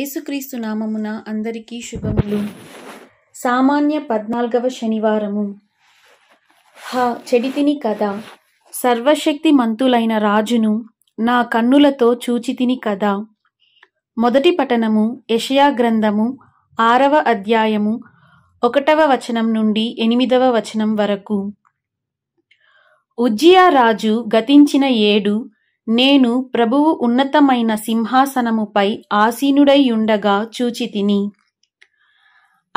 ఏసుక్రీస్తు నామమున అందరికీ శుభములు సామాన్య పద్నాల్గవ శనివారము హ చెడితిని కథ సర్వశక్తి మంతులైన రాజును నా కన్నులతో చూచితిని కథ మొదటి పఠనము యషయా గ్రంథము ఆరవ అధ్యాయము ఒకటవ వచనం నుండి ఎనిమిదవ వచనం వరకు ఉజ్జియా రాజు గతించిన ఏడు నేను ప్రభువు ఉన్నతమైన సింహాసనముపై ఆసీనుడైయుండగా చూచితిని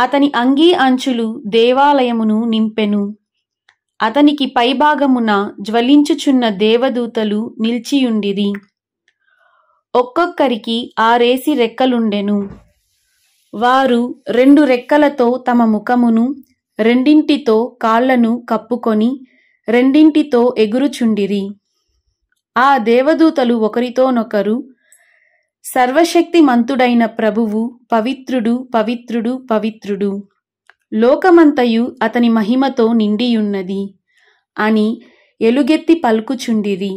అతని అంగీ అంచులు దేవాలయమును నింపెను అతనికి పైభాగమున జ్వలించుచున్న దేవదూతలు నిలిచియుండిరి ఒక్కొక్కరికి ఆరేసి రెక్కలుండెను వారు రెండు రెక్కలతో తమ ముఖమును రెండింటితో కాళ్లను కప్పుకొని రెండింటితో ఎగురుచుండిరి ఆ దేవదూతలు ఒకరితోనొకరు సర్వశక్తి మంతుడైన ప్రభువు పవిత్రుడు పవిత్రుడు పవిత్రుడు లోకమంతయు అతని మహిమతో నిండియున్నది అని ఎలుగెత్తి పలుకుచుండిరి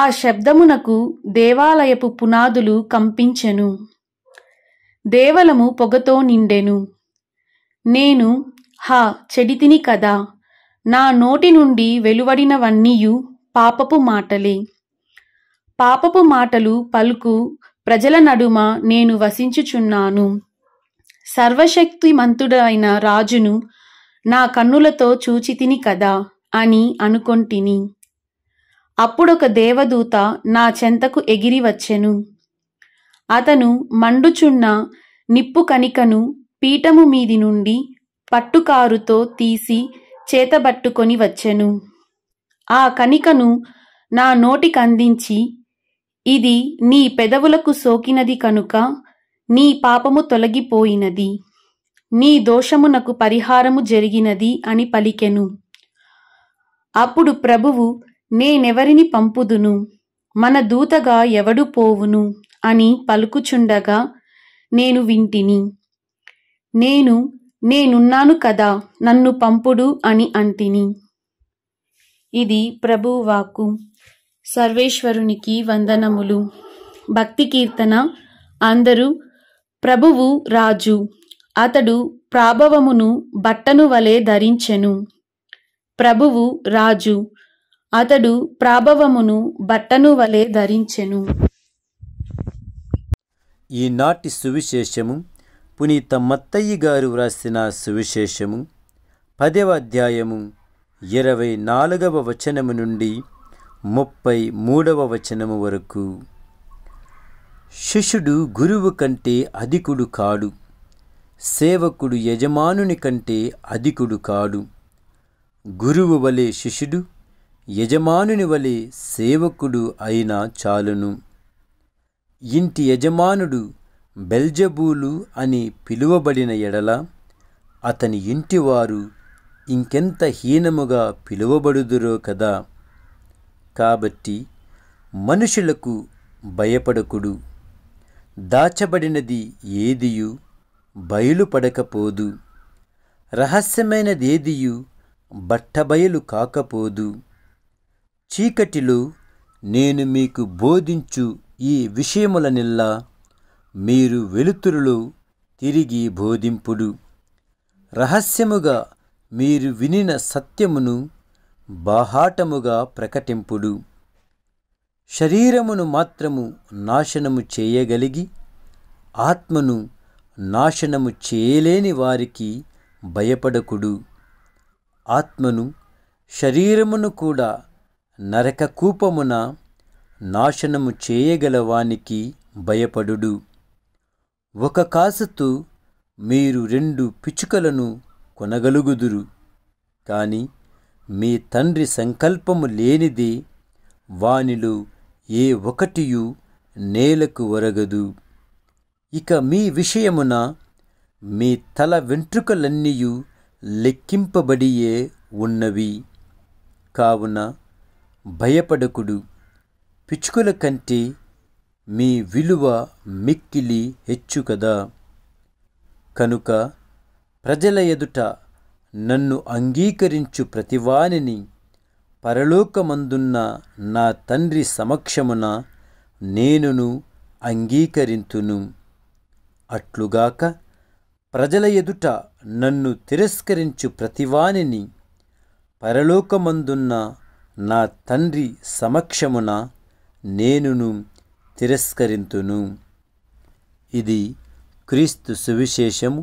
ఆ శబ్దమునకు దేవాలయపు పునాదులు కంపించెను దేవలము పొగతో నిండెను నేను హా చెడితిని కదా నా నోటి నుండి వెలువడినవన్నీయు పాపపు మాటలే పాపపు మాటలు పలుకు ప్రజల నడుమ నేను వసించుచున్నాను సర్వశక్తిమంతుడైన రాజును నా కన్నులతో చూచితిని కదా అని అనుకొంటిని అప్పుడొక దేవదూత నా చెంతకు ఎగిరి వచ్చెను అతను మండుచున్న నిప్పు కణికను పీఠము మీది నుండి పట్టుకారుతో తీసి చేతబట్టుకొని వచ్చెను ఆ కనికను నా నోటికందించి ఇది నీ పెదవులకు సోకినది కనుక నీ పాపము తొలగిపోయినది నీ దోషమునకు పరిహారము జరిగినది అని పలికెను అప్పుడు ప్రభువు నేనెవరిని పంపుదును మన దూతగా ఎవడు పోవును అని పలుకుచుండగా నేను వింటిని నేను నేనున్నాను కదా నన్ను పంపుడు అని అంటిని ఇది ప్రభువాకు సర్వేశ్వరునికి వందనములు భక్తి కీర్తన అందరూ ప్రభువు రాజు అతడు ప్రాభవమును బట్టను వలె ధరించెను ప్రభువు రాజు అతడు ప్రాభవమును బట్టను వలె ధరించెను ఈనాటి సువిశేషము పునీత మత్తయ్య గారు వ్రాసిన సువిశేషము పదవ అధ్యాయము ఇరవై నాలుగవ వచనము నుండి ముప్పై మూడవ వచనము వరకు శిష్యుడు గురువు కంటే అధికుడు కాడు సేవకుడు యజమానుని కంటే అధికుడు కాడు గురువు వలె శిష్యుడు యజమానుని వలె సేవకుడు అయినా చాలును ఇంటి యజమానుడు బెల్జబూలు అని పిలువబడిన ఎడల అతని ఇంటివారు ఇంకెంత హీనముగా పిలువబడుదురో కదా కాబట్టి మనుషులకు భయపడకుడు దాచబడినది ఏదియు బయలుపడకపోదు రహస్యమైనదేదియు బట్టబయలు కాకపోదు చీకటిలో నేను మీకు బోధించు ఈ విషయములనిల్లా మీరు వెలుతురులో తిరిగి బోధింపుడు రహస్యముగా మీరు వినిన సత్యమును బాహాటముగా ప్రకటింపుడు శరీరమును మాత్రము నాశనము చేయగలిగి ఆత్మను నాశనము చేయలేని వారికి భయపడకుడు ఆత్మను శరీరమును కూడా నరక కూపమున నాశనము చేయగలవానికి భయపడుడు ఒక కాసుతూ మీరు రెండు పిచుకలను కొనగలుగుదురు కానీ మీ తండ్రి సంకల్పము లేనిది వానిలో ఏ ఒకటియు నేలకు ఒరగదు ఇక మీ విషయమున మీ తల వెంట్రుకలన్నీయు లెక్కింపబడియే ఉన్నవి కావున భయపడకుడు పిచ్చుకల కంటే మీ విలువ మిక్కిలి హెచ్చు కదా కనుక ప్రజల ఎదుట నన్ను అంగీకరించు ప్రతివానిని పరలోకమందున్న నా తండ్రి సమక్షమున నేనును అంగీకరింతును అట్లుగాక ప్రజల ఎదుట నన్ను తిరస్కరించు ప్రతివానిని పరలోకమందున్న నా తండ్రి సమక్షమున నేనును తిరస్కరింతును ఇది క్రీస్తు సువిశేషము